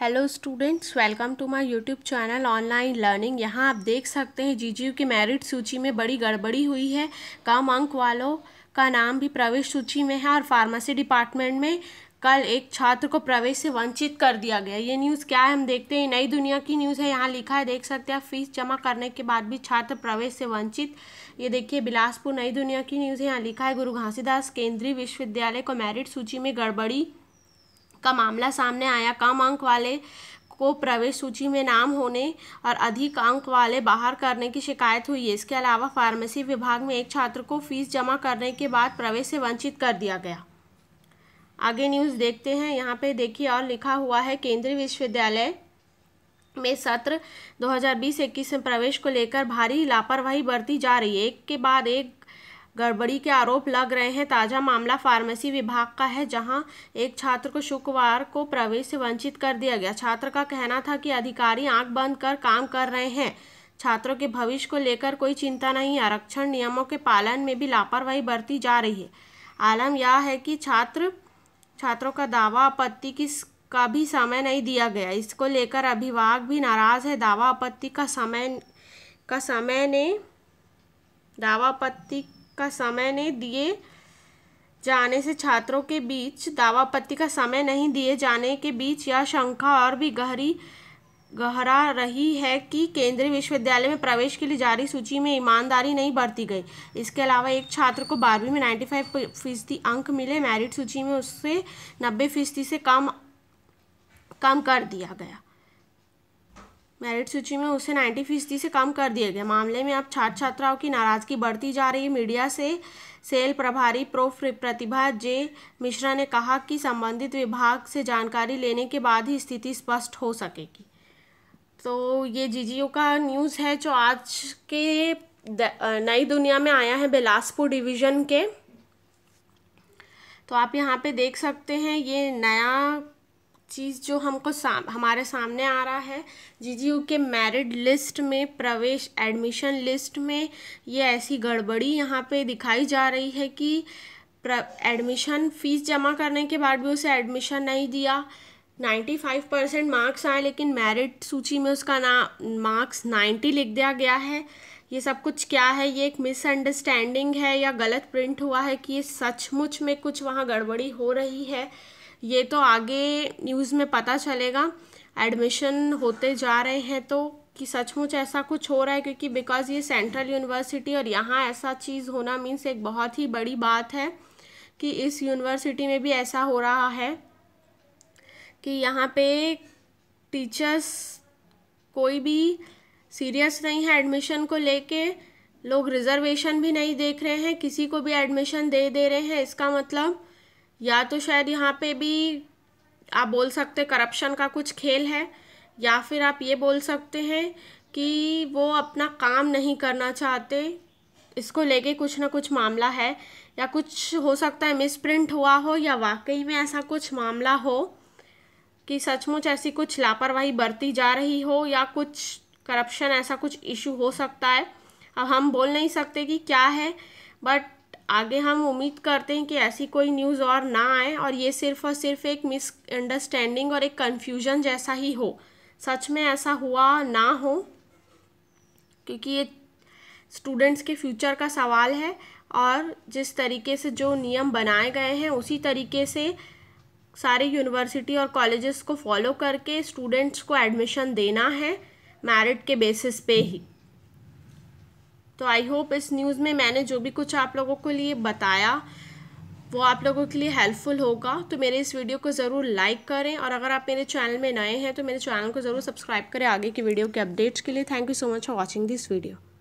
hello students welcome to my YouTube channel online learning यहाँ आप देख सकते हैं जीजीयू की मेरिट सूची में बड़ी गड़बड़ी हुई है कम अंक वालों का नाम भी प्रवेश सूची में है और फार्मेसी डिपार्टमेंट में कल एक छात्र को प्रवेश से वंचित कर दिया गया ये न्यूज़ क्या है हम देखते हैं नई दुनिया की न्यूज़ है यहाँ लिखा है देख सकते हैं फीस जमा करने के बाद भी छात्र प्रवेश से वंचित ये देखिए बिलासपुर नई दुनिया की न्यूज़ है यहाँ लिखा है गुरु घासीदास केंद्रीय विश्वविद्यालय को मेरिट सूची में गड़बड़ी का मामला सामने आया कम अंक वाले को प्रवेश सूची में नाम होने और अधिक अंक वाले बाहर करने की शिकायत हुई है इसके अलावा फार्मेसी विभाग में एक छात्र को फीस जमा करने के बाद प्रवेश से वंचित कर दिया गया आगे न्यूज़ देखते हैं यहाँ पे देखिए और लिखा हुआ है केंद्रीय विश्वविद्यालय में सत्र 2020-21 में प्रवेश को लेकर भारी लापरवाही बरती जा रही है एक के बाद एक गड़बड़ी के आरोप लग रहे हैं ताज़ा मामला फार्मेसी विभाग का है जहां एक छात्र को शुक्रवार को प्रवेश से वंचित कर दिया गया छात्र का कहना था कि अधिकारी आंख बंद कर काम कर रहे हैं छात्रों के भविष्य को लेकर कोई चिंता नहीं आरक्षण नियमों के पालन में भी लापरवाही बरती जा रही है आलम यह है कि छात्र छात्रों का दावा आपत्ति की का भी समय नहीं दिया गया इसको लेकर अभिभावक भी नाराज़ है दावा आपत्ति का समय का समय ने दावा आपत्ति का समय ने दिए जाने से छात्रों के बीच दावापत्ति का समय नहीं दिए जाने के बीच यह शंका और भी गहरी गहरा रही है कि केंद्रीय विश्वविद्यालय में प्रवेश के लिए जारी सूची में ईमानदारी नहीं बरती गई इसके अलावा एक छात्र को बारहवीं में नाइन्टी फाइव फीसदी अंक मिले मेरिट सूची में उससे नब्बे फीसदी से कम कम कर दिया गया मेरिट सूची में उसे 90 फीसदी से कम कर दिया गया मामले में अब छात्र छात्राओं की नाराजगी बढ़ती जा रही है मीडिया से सेल प्रभारी प्रो प्रतिभा जे मिश्रा ने कहा कि संबंधित विभाग से जानकारी लेने के बाद ही स्थिति स्पष्ट हो सकेगी तो ये जीजीओ का न्यूज़ है जो आज के नई दुनिया में आया है बिलासपुर डिवीज़न के तो आप यहाँ पे देख सकते हैं ये नया चीज़ जो हमको साम, हमारे सामने आ रहा है जीजीयू के मैरिड लिस्ट में प्रवेश एडमिशन लिस्ट में ये ऐसी गड़बड़ी यहाँ पे दिखाई जा रही है कि एडमिशन फ़ीस जमा करने के बाद भी उसे एडमिशन नहीं दिया 95 परसेंट मार्क्स आए लेकिन मेरिट सूची में उसका ना मार्क्स 90 लिख दिया गया है ये सब कुछ क्या है ये एक मिसअंडरस्टैंडिंग है या गलत प्रिंट हुआ है कि ये सचमुच में कुछ वहाँ गड़बड़ी हो रही है ये तो आगे न्यूज़ में पता चलेगा एडमिशन होते जा रहे हैं तो कि सचमुच ऐसा कुछ हो रहा है क्योंकि बिकॉज़ ये सेंट्रल यूनिवर्सिटी और यहाँ ऐसा चीज़ होना मीन्स एक बहुत ही बड़ी बात है कि इस यूनिवर्सिटी में भी ऐसा हो रहा है कि यहाँ पे टीचर्स कोई भी सीरियस नहीं है एडमिशन को लेके लोग रिजर्वेशन भी नहीं देख रहे हैं किसी को भी एडमिशन दे दे रहे हैं इसका मतलब या तो शायद यहाँ पे भी आप बोल सकते करप्शन का कुछ खेल है या फिर आप ये बोल सकते हैं कि वो अपना काम नहीं करना चाहते इसको लेके कुछ ना कुछ मामला है या कुछ हो सकता है मिसप्रिंट हुआ हो या वाकई में ऐसा कुछ मामला हो कि सचमुच ऐसी कुछ लापरवाही बरती जा रही हो या कुछ करप्शन ऐसा कुछ इशू हो सकता है अब हम बोल नहीं सकते कि क्या है बट आगे हम उम्मीद करते हैं कि ऐसी कोई न्यूज़ और ना आए और ये सिर्फ और सिर्फ एक मिसअंडरस्टैंडिंग और एक कन्फ्यूजन जैसा ही हो सच में ऐसा हुआ ना हो क्योंकि ये स्टूडेंट्स के फ्यूचर का सवाल है और जिस तरीके से जो नियम बनाए गए हैं उसी तरीके से सारे यूनिवर्सिटी और कॉलेजेस को फॉलो करके स्टूडेंट्स को एडमिशन देना है मेरिट के बेसिस पे ही तो आई होप इस न्यूज़ में मैंने जो भी कुछ आप लोगों के लिए बताया वो आप लोगों के लिए हेल्पफुल होगा तो मेरे इस वीडियो को ज़रूर लाइक करें और अगर आप मेरे चैनल में नए हैं तो मेरे चैनल को ज़रूर सब्सक्राइब करें आगे की वीडियो के अपडेट्स के लिए thank you so much for watching this video